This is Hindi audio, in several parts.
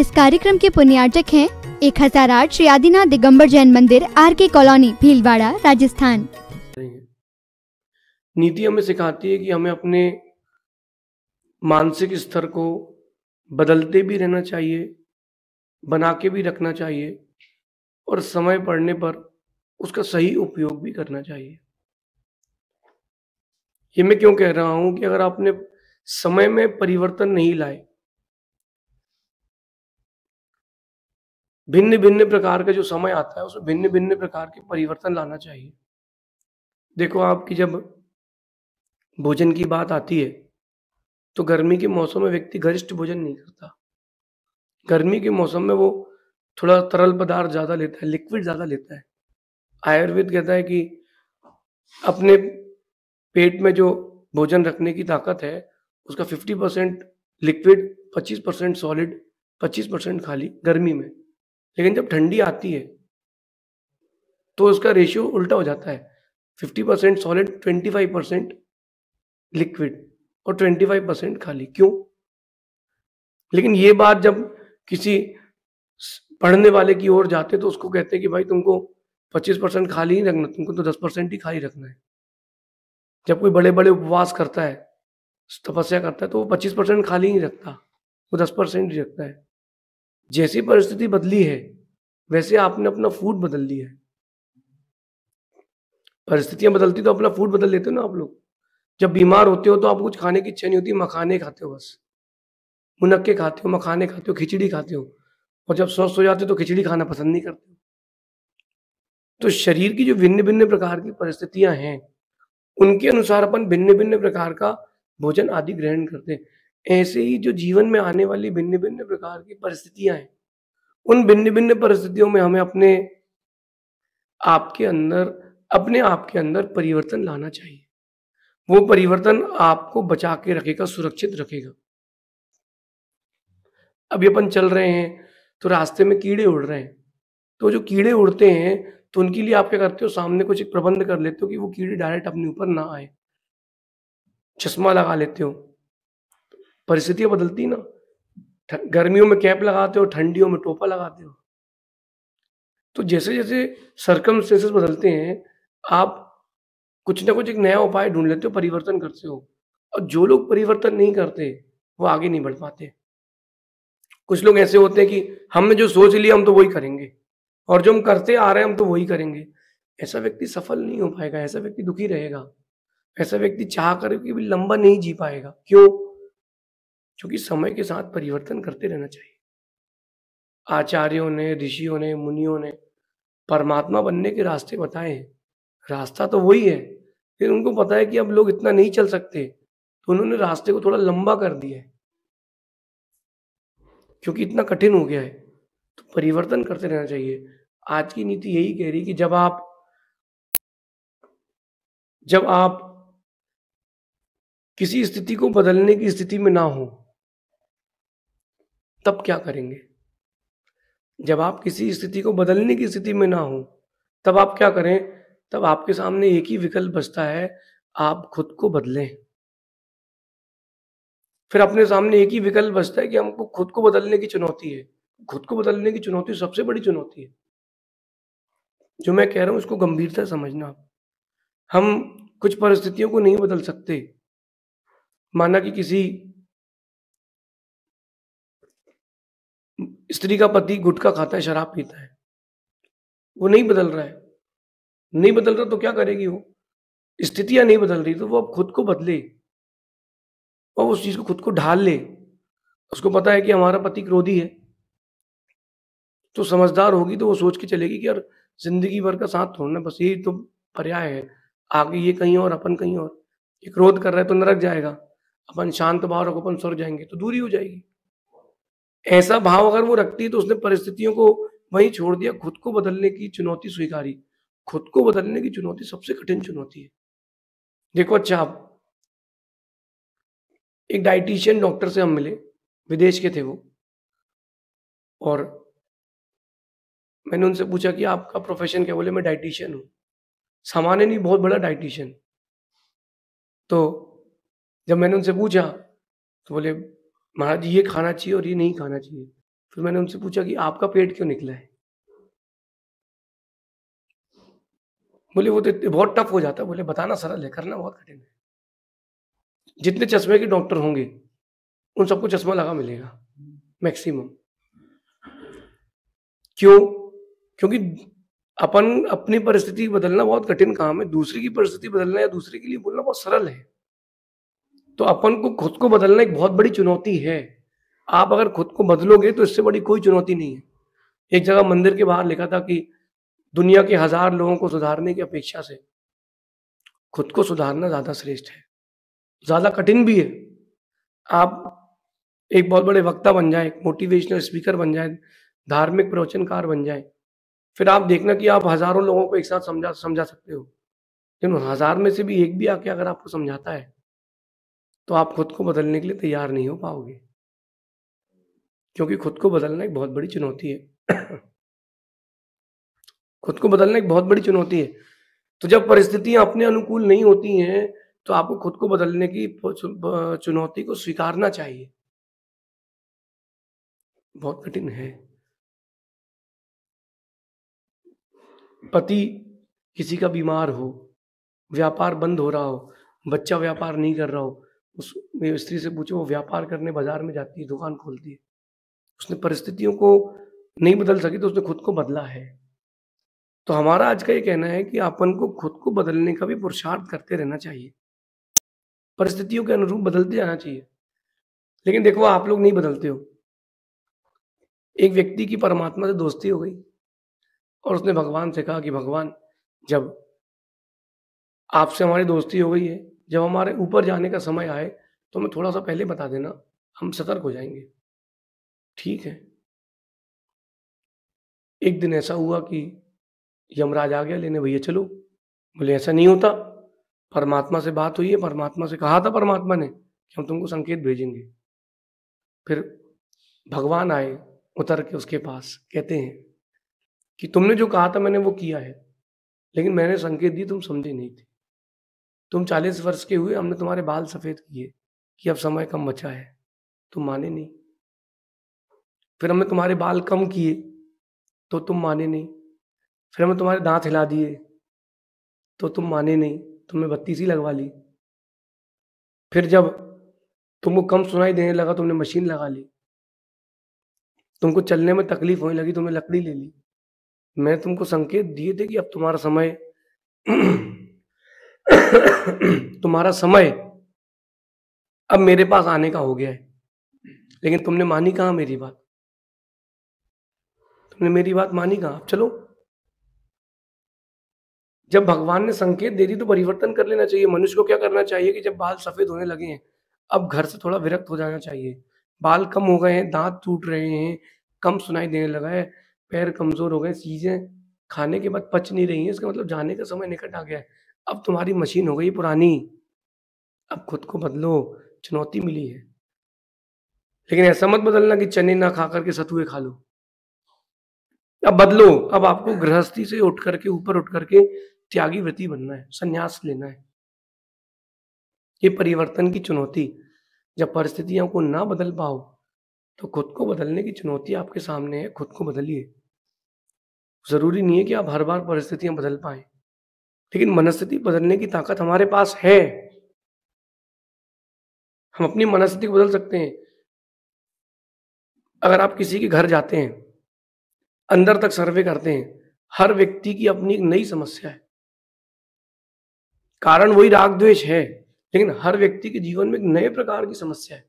इस कार्यक्रम के पुण्यार्चक हैं आठ श्री आदिनाथ दिगंबर जैन मंदिर आर के कॉलोनी भीलवाड़ा राजस्थान नीति हमें सिखाती है कि हमें अपने मानसिक स्तर को बदलते भी रहना चाहिए बना के भी रखना चाहिए और समय पड़ने पर उसका सही उपयोग भी करना चाहिए ये मैं क्यों कह रहा हूं कि अगर आपने समय में परिवर्तन नहीं लाए भिन्न भिन्न प्रकार का जो समय आता है उसमें भिन्न भिन्न प्रकार के परिवर्तन लाना चाहिए देखो आपकी जब भोजन की बात आती है तो गर्मी के मौसम में व्यक्ति गरिष्ठ भोजन नहीं करता गर्मी के मौसम में वो थोड़ा तरल पदार्थ ज़्यादा लेता है लिक्विड ज़्यादा लेता है आयुर्वेद कहता है कि अपने पेट में जो भोजन रखने की ताकत है उसका 50 percent liquid 25 percent solid 25 percent खाली गर्मी में लेकिन जब ठंडी आती है तो उसका रेशियो उल्टा हो जाता है fifty percent solid twenty five percent liquid और ट्वेंटी फाइव परसेंट खाली क्यों लेकिन ये बात जब किसी पढ़ने वाले की ओर जाते तो उसको कहते हैं कि भाई तुमको पच्चीस परसेंट खाली ही रखना तुमको तो दस परसेंट ही खाली रखना है जब कोई बड़े बड़े उपवास करता है तपस्या करता है तो वो पच्चीस परसेंट खाली ही रखता वो दस परसेंट ही रखता है जैसी परिस्थिति बदली है वैसे आपने अपना फूड बदल लिया है परिस्थितियां बदलती तो अपना फूड बदल लेते हो ना आप लोग जब बीमार होते हो तो आपको कुछ खाने की इच्छा नहीं होती मखाने खाते हो बस मुनक्के खाते हो मखाने खाते हो खिचड़ी खाते हो और जब स्वस्थ हो जाते हो तो खिचड़ी खाना पसंद नहीं करते तो शरीर की जो भिन्न भिन्न प्रकार की परिस्थितियां हैं उनके अनुसार अपन भिन्न भिन्न प्रकार का भोजन आदि ग्रहण करते हैं ऐसे ही जो जीवन में आने वाली भिन्न भिन्न प्रकार की परिस्थितियां हैं उन भिन्न भिन्न परिस्थितियों में हमें अपने आपके अंदर अपने आप के अंदर परिवर्तन लाना चाहिए वो परिवर्तन आपको बचा के रखेगा सुरक्षित रखेगा अभी अपन चल रहे हैं तो रास्ते में कीड़े उड़ रहे हैं तो जो कीड़े उड़ते हैं तो उनके लिए आप क्या करते हो सामने कुछ एक प्रबंध कर लेते हो कि वो कीड़े डायरेक्ट अपने ऊपर ना आए चश्मा लगा लेते हो परिस्थितियां बदलती ना गर्मियों में कैप लगाते हो ठंडियों में टोपा लगाते हो तो जैसे जैसे सरकम बदलते हैं आप कुछ ना कुछ एक नया उपाय ढूंढ लेते हो परिवर्तन करते हो और जो लोग परिवर्तन नहीं करते वो आगे नहीं बढ़ पाते कुछ लोग ऐसे होते हैं कि हमने जो सोच लिया हम तो वही करेंगे और जो हम करते आ रहे हैं हम तो वही करेंगे ऐसा व्यक्ति सफल नहीं हो पाएगा ऐसा व्यक्ति दुखी रहेगा ऐसा व्यक्ति चाह कर भी लंबा नहीं जी पाएगा क्यों क्योंकि समय के साथ परिवर्तन करते रहना चाहिए आचार्यों ने ऋषियों ने मुनियों ने परमात्मा बनने के रास्ते बताए हैं रास्ता तो वही है फिर उनको पता है कि अब लोग इतना नहीं चल सकते तो उन्होंने रास्ते को थोड़ा लंबा कर दिया है क्योंकि इतना कठिन हो गया है तो परिवर्तन करते रहना चाहिए आज की नीति यही कह रही कि जब आप जब आप किसी स्थिति को बदलने की स्थिति में ना हो तब क्या करेंगे जब आप किसी स्थिति को बदलने की स्थिति में ना हो तब आप क्या करें तब आपके सामने एक ही विकल्प बचता है आप खुद को बदलें फिर अपने सामने एक ही विकल्प बचता है कि हमको खुद को बदलने की चुनौती है खुद को बदलने की चुनौती सबसे बड़ी चुनौती है जो मैं कह रहा हूं उसको गंभीरता समझना हम कुछ परिस्थितियों को नहीं बदल सकते माना कि किसी स्त्री का पति गुटखा खाता है शराब पीता है वो नहीं बदल रहा है नहीं बदल रहा तो क्या करेगी वो स्थितियां नहीं बदल रही तो वो अब खुद को बदले और उस चीज को खुद को ढाल ले उसको पता है कि हमारा पति क्रोधी है तो समझदार होगी तो वो सोच के चलेगी कि यार जिंदगी भर का साथ थोड़ना बस यही तो पर्याय है आगे ये कहीं और अपन कहीं और ये क्रोध कर रहा है तो नरक जाएगा अपन शांत भाव रखो अपन स्वर जाएंगे तो दूरी हो जाएगी ऐसा भाव अगर वो रखती है तो उसने परिस्थितियों को वहीं छोड़ दिया खुद को बदलने की चुनौती स्वीकारी खुद को बदलने की चुनौती सबसे कठिन चुनौती है देखो अच्छा आप एक डाइटिशियन डॉक्टर से हम मिले विदेश के थे वो और मैंने उनसे पूछा कि आपका प्रोफेशन क्या बोले मैं डाइटिशियन हूँ सामान्य नहीं बहुत बड़ा डाइटिशियन तो जब मैंने उनसे पूछा तो बोले महाराज ये खाना चाहिए और ये नहीं खाना चाहिए फिर मैंने उनसे पूछा कि आपका पेट क्यों निकला है बोले वो तो बहुत टफ हो जाता है बोले बताना सरल है करना बहुत कठिन है जितने चश्मे के डॉक्टर होंगे उन सबको चश्मा लगा मिलेगा मैक्सिमम क्यों क्योंकि अपन अपनी परिस्थिति बदलना बहुत कठिन काम है दूसरे की परिस्थिति बदलना या दूसरे के लिए बोलना बहुत सरल है तो अपन को खुद को बदलना एक बहुत बड़ी चुनौती है आप अगर खुद को बदलोगे तो इससे बड़ी कोई चुनौती नहीं है एक जगह मंदिर के बाहर लिखा था कि दुनिया के हजार लोगों को सुधारने की अपेक्षा से खुद को सुधारना ज्यादा श्रेष्ठ है ज्यादा कठिन भी है आप एक बहुत बड़े वक्ता बन जाए मोटिवेशनल स्पीकर बन जाए धार्मिक प्रवचनकार बन जाए फिर आप देखना कि आप हजारों लोगों को एक साथ समझा समझा सकते हो लेकिन हजार में से भी एक भी आके अगर आपको समझाता है तो आप खुद को बदलने के लिए तैयार नहीं हो पाओगे क्योंकि खुद को बदलना एक बहुत बड़ी चुनौती है खुद को बदलना एक बहुत बड़ी चुनौती है तो जब परिस्थितियां अपने अनुकूल नहीं होती हैं तो आपको खुद को बदलने की चुनौती को स्वीकारना चाहिए बहुत कठिन है पति किसी का बीमार हो व्यापार बंद हो रहा हो बच्चा व्यापार नहीं कर रहा हो उस स्त्री से पूछे वो व्यापार करने बाजार में जाती है दुकान खोलती है उसने परिस्थितियों को नहीं बदल सकी तो उसने खुद को बदला है तो हमारा आज का ये कहना है कि अपन को खुद को बदलने का भी पुरुषार्थ करते रहना चाहिए परिस्थितियों के अनुरूप बदलते जाना चाहिए लेकिन देखो आप लोग नहीं बदलते हो एक व्यक्ति की परमात्मा से दोस्ती हो गई और उसने भगवान से कहा कि भगवान जब आपसे हमारी दोस्ती हो गई है जब हमारे ऊपर जाने का समय आए तो हमें थोड़ा सा पहले बता देना हम सतर्क हो जाएंगे ठीक है एक दिन ऐसा हुआ कि यमराज आ गया लेने भैया चलो बोले ऐसा नहीं होता परमात्मा से बात हुई है परमात्मा से कहा था परमात्मा ने कि हम तुमको संकेत भेजेंगे फिर भगवान आए उतर के उसके पास कहते हैं कि तुमने जो कहा था मैंने वो किया है लेकिन मैंने संकेत दिए तुम समझे नहीं थे तुम चालीस वर्ष के हुए हमने तुम्हारे बाल सफ़ेद किए कि अब समय कम बचा है तुम माने नहीं फिर हमने तुम्हारे बाल कम किए तो तुम माने नहीं फिर हमने तुम्हारे दांत हिला दिए तो तुम माने नहीं तुमने बत्तीस ही लगवा ली फिर जब तुमको कम सुनाई देने लगा तुमने मशीन लगा ली तुमको चलने में तकलीफ होने लगी तुमने लकड़ी ले ली मैं तुमको संकेत दिए थे कि अब तुम्हारा समय तुम्हारा समय अब मेरे पास आने का हो गया है लेकिन तुमने मानी कहा मेरी बात तुमने मेरी बात मानी कहा अब चलो जब भगवान ने संकेत दे दी तो परिवर्तन कर लेना चाहिए मनुष्य को क्या करना चाहिए कि जब बाल सफेद होने लगे हैं अब घर से थोड़ा विरक्त हो जाना चाहिए बाल कम हो गए हैं दांत टूट रहे हैं कम सुनाई देने लगा है पैर कमजोर हो गए चीजें खाने के बाद पच नहीं रही है इसका मतलब जाने का समय निकट आ गया है अब तुम्हारी मशीन हो गई पुरानी अब खुद को बदलो चुनौती मिली है लेकिन ऐसा मत बदलना कि चने ना खा करके सतुए खा लो अब बदलो अब आपको गृहस्थी से उठ करके ऊपर उठ करके त्यागी व्रति बनना है संन्यास लेना है ये परिवर्तन की चुनौती जब परिस्थितियों को ना बदल पाओ तो खुद को बदलने की चुनौती आपके सामने है खुद को बदलिए जरूरी नहीं है कि आप हर बार परिस्थितियां बदल पाएं लेकिन मनस्थिति बदलने की ताकत हमारे पास है हम अपनी मनस्थिति को बदल सकते हैं अगर आप किसी के घर जाते हैं अंदर तक सर्वे करते हैं हर व्यक्ति की अपनी एक नई समस्या है कारण वही राग द्वेष है लेकिन हर व्यक्ति के जीवन में एक नए प्रकार की समस्या है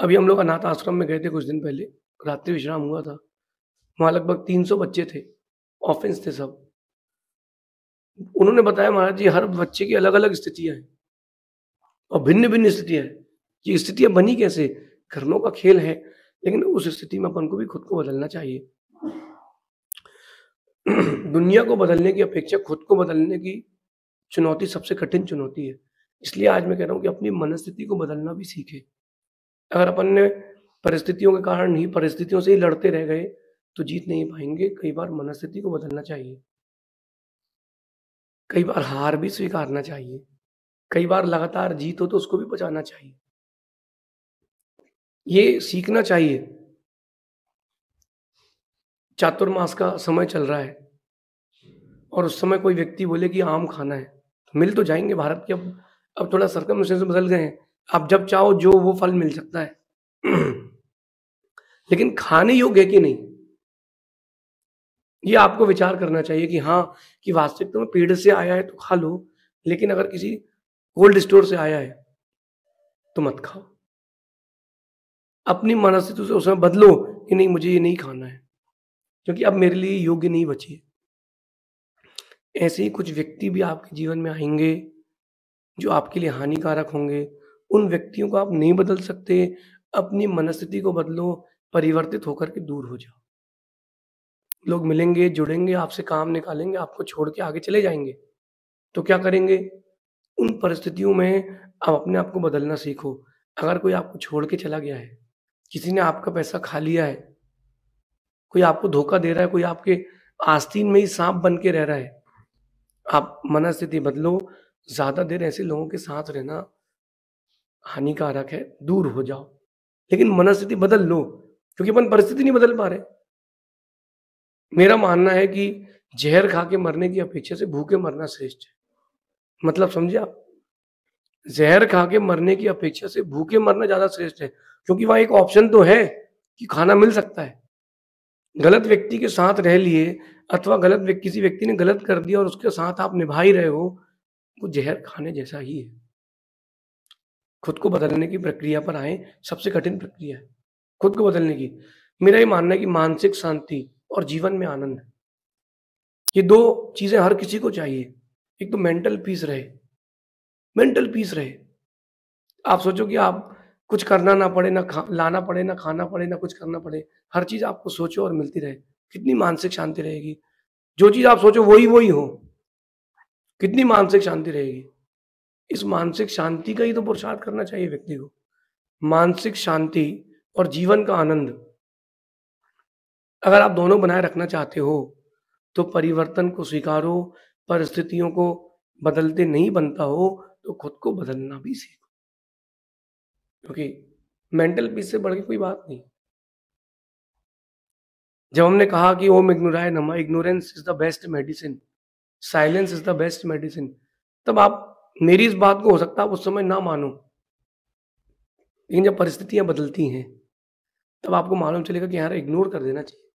अभी हम लोग अनाथ आश्रम में गए थे कुछ दिन पहले रात्रि विश्राम हुआ था वहां लगभग 300 बच्चे थे ऑफेंस थे सब उन्होंने बताया महाराज जी हर बच्चे की अलग अलग स्थितियां हैं और भिन्न भिन्न स्थितियां हैं ये स्थितियां बनी कैसे कर्मों का खेल है लेकिन उस स्थिति में अपन को भी खुद को बदलना चाहिए दुनिया को बदलने की अपेक्षा खुद को बदलने की चुनौती सबसे कठिन चुनौती है इसलिए आज मैं कह रहा हूँ कि अपनी मनस्थिति को बदलना भी सीखे अगर अपन ने परिस्थितियों के कारण ही परिस्थितियों से ही लड़ते रह गए तो जीत नहीं पाएंगे कई बार मनस्थिति को बदलना चाहिए कई बार हार भी स्वीकारना चाहिए कई बार लगातार जीत हो तो उसको भी बचाना चाहिए ये सीखना चाहिए चातुर्मास का समय चल रहा है और उस समय कोई व्यक्ति बोले कि आम खाना है तो मिल तो जाएंगे भारत के अब अब थोड़ा सरकम से बदल गए हैं आप जब चाहो जो वो फल मिल सकता है लेकिन खाने योग्य है कि नहीं ये आपको विचार करना चाहिए कि हाँ कि वास्तविकता तो में पेड़ से आया है तो खा लो लेकिन अगर किसी कोल्ड स्टोर से आया है तो मत खाओ अपनी मनस्थिति से उसमें बदलो कि नहीं मुझे ये नहीं खाना है क्योंकि अब मेरे लिए योग्य नहीं बची है ऐसे ही कुछ व्यक्ति भी आपके जीवन में आएंगे जो आपके लिए हानिकारक होंगे उन व्यक्तियों को आप नहीं बदल सकते अपनी मनस्थिति को बदलो परिवर्तित होकर के दूर हो जाओ लोग मिलेंगे जुड़ेंगे आपसे काम निकालेंगे आपको छोड़ के आगे चले जाएंगे तो क्या करेंगे उन परिस्थितियों में आप अपने आप को बदलना सीखो अगर कोई आपको छोड़ के चला गया है किसी ने आपका पैसा खा लिया है कोई आपको धोखा दे रहा है कोई आपके आस्तीन में ही सांप बन के रह रहा है आप मना स्थिति बदलो ज्यादा देर ऐसे लोगों के साथ रहना हानिकारक है दूर हो जाओ लेकिन मनस्थिति बदल लो क्योंकि अपन परिस्थिति नहीं बदल पा रहे मेरा मानना है कि जहर खा के मरने की अपेक्षा से भूखे मरना श्रेष्ठ है मतलब समझे आप जहर खा के मरने की अपेक्षा से भूखे मरना ज्यादा श्रेष्ठ है क्योंकि वहां एक ऑप्शन तो है कि खाना मिल सकता है गलत व्यक्ति के साथ रह लिए अथवा गलत व्यक्ति किसी व्यक्ति ने गलत कर दिया और उसके साथ आप निभा ही रहे हो वो जहर खाने जैसा ही है खुद को बदलने की प्रक्रिया पर आए सबसे कठिन प्रक्रिया है खुद को बदलने की मेरा ये मानना है कि मानसिक शांति और जीवन में आनंद ये दो चीज़ें हर किसी को चाहिए एक तो मेंटल पीस रहे मेंटल पीस रहे आप सोचो कि आप कुछ करना ना पड़े ना लाना पड़े ना खाना पड़े ना कुछ करना पड़े हर चीज़ आपको सोचो और मिलती रहे कितनी मानसिक शांति रहेगी जो चीज़ आप सोचो वही वही हो कितनी मानसिक शांति रहेगी इस मानसिक शांति का ही तो पुरुषार्थ करना चाहिए व्यक्ति को मानसिक शांति और जीवन का आनंद अगर आप दोनों बनाए रखना चाहते हो तो परिवर्तन को स्वीकारो परिस्थितियों को बदलते नहीं बनता हो तो खुद को बदलना भी सीखो क्योंकि तो मेंटल पीस से बढ़ के कोई बात नहीं जब हमने कहा कि ओम इग्नोराय नमा ignorance is the best medicine silence is the best medicine तब आप मेरी इस बात को हो सकता है उस समय ना मानो लेकिन जब परिस्थितियां बदलती हैं तब आपको मालूम चलेगा कि यार इग्नोर कर देना चाहिए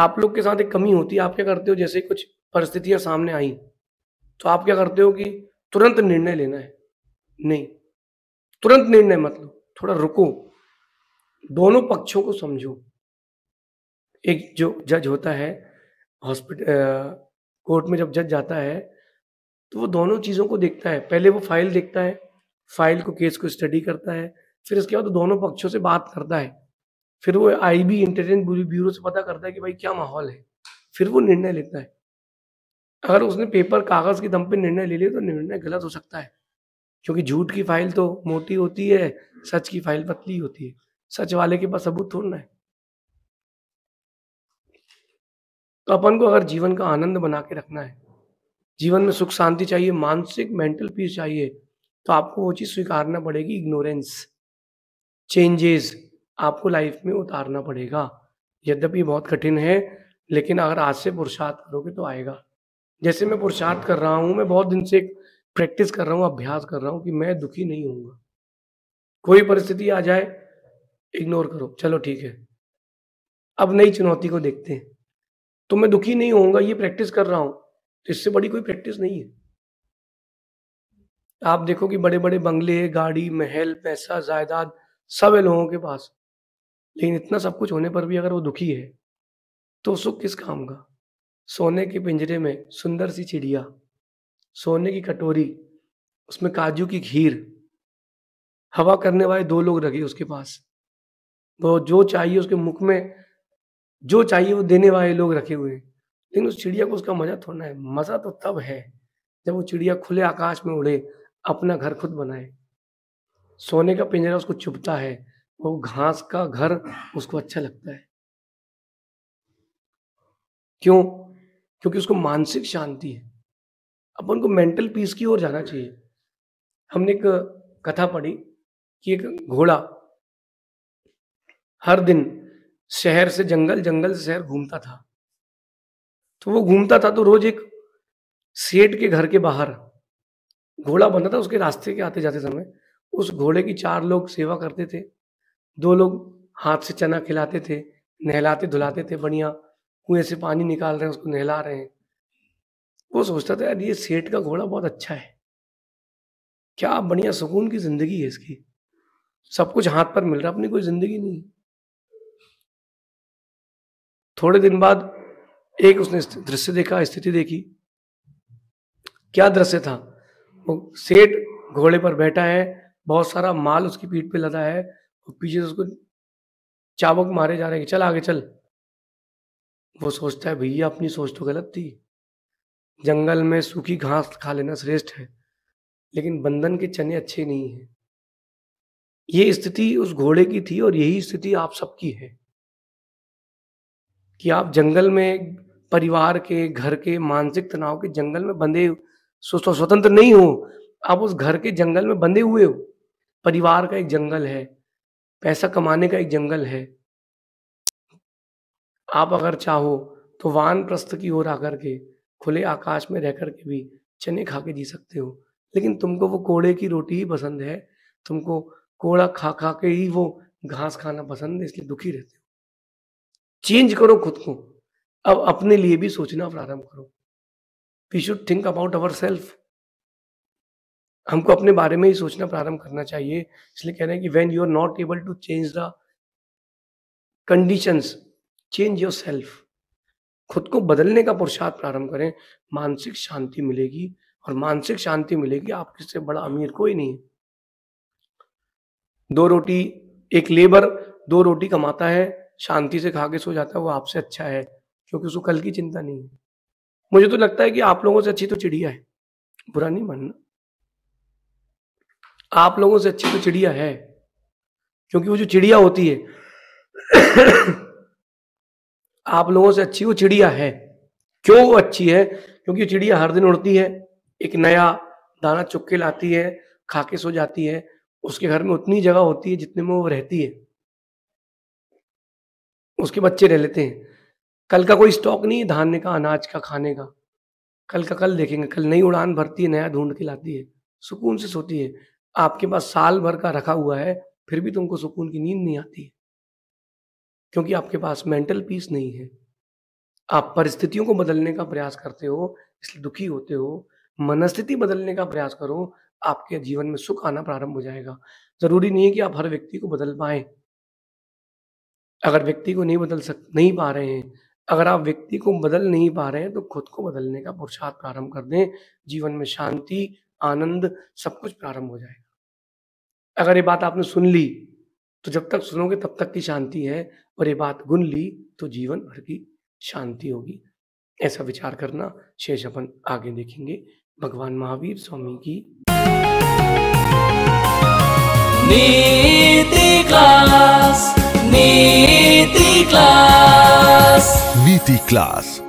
आप लोग के साथ एक कमी होती है आप क्या करते हो जैसे कुछ परिस्थितियां सामने आई तो आप क्या करते हो कि तुरंत निर्णय लेना है नहीं तुरंत निर्णय मतलब थोड़ा रुको दोनों पक्षों को समझो एक जो जज होता है हॉस्पिटल कोर्ट में जब जज जाता है तो वो दोनों चीज़ों को देखता है पहले वो फाइल देखता है फाइल को केस को स्टडी करता है फिर इसके बाद दोनों पक्षों से बात करता है फिर वो आई बी इंटेलिजेंट ब्यूरो से पता करता है कि भाई क्या माहौल है फिर वो निर्णय लेता है अगर उसने पेपर कागज के दम पे निर्णय ले लिया तो निर्णय गलत हो सकता है क्योंकि झूठ की फाइल तो मोटी होती है सच की फाइल पतली होती है सच वाले के पास सबूत थोड़ा है तो अपन को अगर जीवन का आनंद बना के रखना है जीवन में सुख शांति चाहिए मानसिक मेंटल पीस चाहिए तो आपको वो चीज़ स्वीकारना पड़ेगी इग्नोरेंस चेंजेस आपको लाइफ में उतारना पड़ेगा यद्यपि बहुत कठिन है लेकिन अगर आज से पुरुषार्थ करोगे तो आएगा जैसे मैं पुरुषार्थ कर रहा हूँ मैं बहुत दिन से प्रैक्टिस कर रहा हूँ अभ्यास कर रहा हूँ कि मैं दुखी नहीं हूँ कोई परिस्थिति आ जाए इग्नोर करो चलो ठीक है अब नई चुनौती को देखते हैं तो मैं दुखी नहीं होऊंगा ये प्रैक्टिस कर रहा हूँ तो इससे बड़ी कोई प्रैक्टिस नहीं है आप देखो कि बड़े बड़े बंगले गाड़ी महल पैसा जायदाद सब है लोगों के पास लेकिन इतना सब कुछ होने पर भी अगर वो दुखी है तो सुख किस काम का सोने के पिंजरे में सुंदर सी चिड़िया सोने की कटोरी उसमें काजू की खीर हवा करने वाले दो लोग रखे उसके पास वो जो चाहिए उसके मुख में जो चाहिए वो देने वाले लोग रखे हुए लेकिन उस चिड़िया को उसका मजा थोड़ा है मजा तो तब है जब वो चिड़िया खुले आकाश में उड़े अपना घर खुद बनाए सोने का पिंजरा उसको चुपता है वो घास का घर उसको अच्छा लगता है क्यों क्योंकि उसको मानसिक शांति है अपन को मेंटल पीस की ओर जाना चाहिए हमने एक कथा पढ़ी कि एक घोड़ा हर दिन शहर से जंगल जंगल से शहर घूमता था तो वो घूमता था तो रोज एक सेठ के घर के बाहर घोड़ा बनता था उसके रास्ते के आते जाते समय उस घोड़े की चार लोग सेवा करते थे दो लोग हाथ से चना खिलाते थे नहलाते धुलाते थे बढ़िया कुएं से पानी निकाल रहे हैं उसको नहला रहे हैं वो सोचता था यार ये सेठ का घोड़ा बहुत अच्छा है क्या बढ़िया सुकून की जिंदगी है इसकी सब कुछ हाथ पर मिल रहा अपनी कोई जिंदगी नहीं थोड़े दिन बाद एक उसने दृश्य देखा स्थिति देखी क्या दृश्य था वो सेठ घोड़े पर बैठा है बहुत सारा माल उसकी पीठ पे लदा है और पीछे से उसको चाबक मारे जा रहे हैं चल आगे चल वो सोचता है भैया अपनी सोच तो गलत थी जंगल में सूखी घास खा लेना श्रेष्ठ है लेकिन बंधन के चने अच्छे नहीं हैं ये स्थिति उस घोड़े की थी और यही स्थिति आप सबकी है कि आप जंगल में परिवार के घर के मानसिक तनाव के जंगल में बंधे स्वतंत्र नहीं हो आप उस घर के जंगल में बंधे हुए हो परिवार का एक जंगल है पैसा कमाने का एक जंगल है आप अगर चाहो तो वान प्रस्थ की ओर आकर के खुले आकाश में रह करके भी चने खा के जी सकते हो लेकिन तुमको वो कोड़े की रोटी ही पसंद है तुमको कोड़ा खा खा के ही वो घास खाना पसंद है इसलिए दुखी रहते हो चेंज करो खुद को अब अपने लिए भी सोचना प्रारंभ करो we should think about our self हमको अपने बारे में ही सोचना प्रारंभ करना चाहिए इसलिए कह रहे हैं कि when you are not able to change the conditions change your self खुद को बदलने का पुरुषार्थ प्रारंभ करें मानसिक शांति मिलेगी और मानसिक शांति मिलेगी आप किससे बड़ा अमीर कोई नहीं दो रोटी एक लेबर दो रोटी कमाता है शांति से खा के सो जाता है वो आपसे अच्छा है क्योंकि उसको कल की चिंता नहीं है मुझे तो लगता है कि आप लोगों से अच्छी तो चिड़िया है बुरा नहीं मानना आप लोगों से अच्छी तो चिड़िया है क्योंकि वो जो चिड़िया होती है आप लोगों से अच्छी वो चिड़िया है क्यों वो अच्छी है क्योंकि चिड़िया हर दिन उड़ती है एक नया दाना चुपके के लाती है खाके सो जाती है उसके घर में उतनी जगह होती है जितने में वो रहती है उसके बच्चे रह लेते हैं कल का कोई स्टॉक नहीं है धान्य का अनाज का खाने का कल का कल देखेंगे कल नई उड़ान भरती है नया ढूंढ के लाती है सुकून से सोती है आपके पास साल भर का रखा हुआ है फिर भी तुमको सुकून की नींद नहीं आती है क्योंकि आपके पास मेंटल पीस नहीं है आप परिस्थितियों को बदलने का प्रयास करते हो इसलिए दुखी होते हो मनस्थिति बदलने का प्रयास करो आपके जीवन में सुख आना प्रारंभ हो जाएगा जरूरी नहीं है कि आप हर व्यक्ति को बदल पाए अगर व्यक्ति को नहीं बदल सक नहीं पा रहे हैं अगर आप व्यक्ति को बदल नहीं पा रहे हैं तो खुद को बदलने का पुरुषार्थ प्रारंभ कर दें जीवन में शांति आनंद सब कुछ प्रारंभ हो जाएगा अगर ये बात आपने सुन ली तो जब तक सुनोगे तब तक की शांति है और ये बात गुन ली तो जीवन भर की शांति होगी ऐसा विचार करना शेष अपन आगे देखेंगे भगवान महावीर स्वामी की नीति क्लास नीति क्लास नीति क्लास